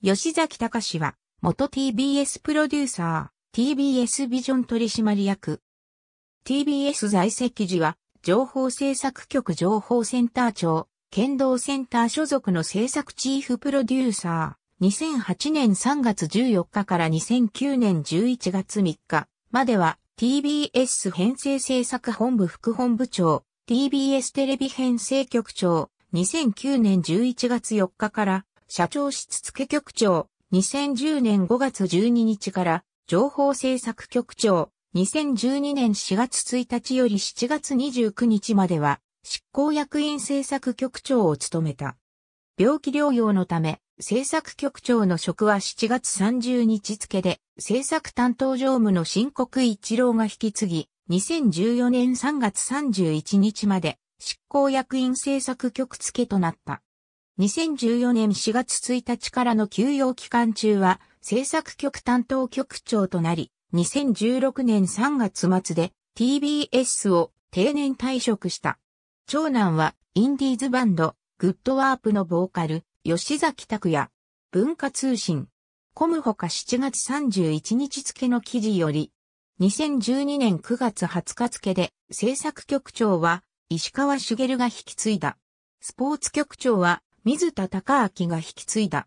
吉崎隆は、元 TBS プロデューサー、TBS ビジョン取締役。TBS 在籍時は、情報制作局情報センター長、剣道センター所属の制作チーフプロデューサー。2008年3月14日から2009年11月3日までは TBS 編成制作本部副本部長、TBS テレビ編成局長、2009年11月4日から社長室付局長、2010年5月12日から、情報政策局長、2012年4月1日より7月29日までは、執行役員政策局長を務めた。病気療養のため、政策局長の職は7月30日付で、政策担当常務の申告一郎が引き継ぎ、2014年3月31日まで、執行役員政策局付となった。2014年4月1日からの休養期間中は制作局担当局長となり、2016年3月末で TBS を定年退職した。長男はインディーズバンド、グッドワープのボーカル、吉崎拓也。文化通信。コムほか7月31日付の記事より、2012年9月20日付で制作局長は石川茂が引き継いだ。スポーツ局長は水田隆明が引き継いだ。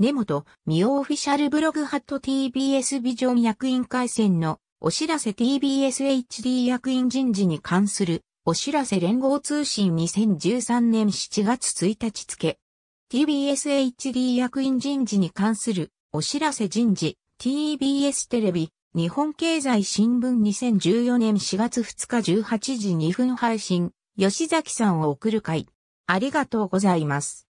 根本、ミオオフィシャルブログハット TBS ビジョン役員回線のお知らせ TBSHD 役員人事に関するお知らせ連合通信2013年7月1日付。TBSHD 役員人事に関するお知らせ人事 TBS テレビ日本経済新聞2014年4月2日18時2分配信吉崎さんを送る会ありがとうございます。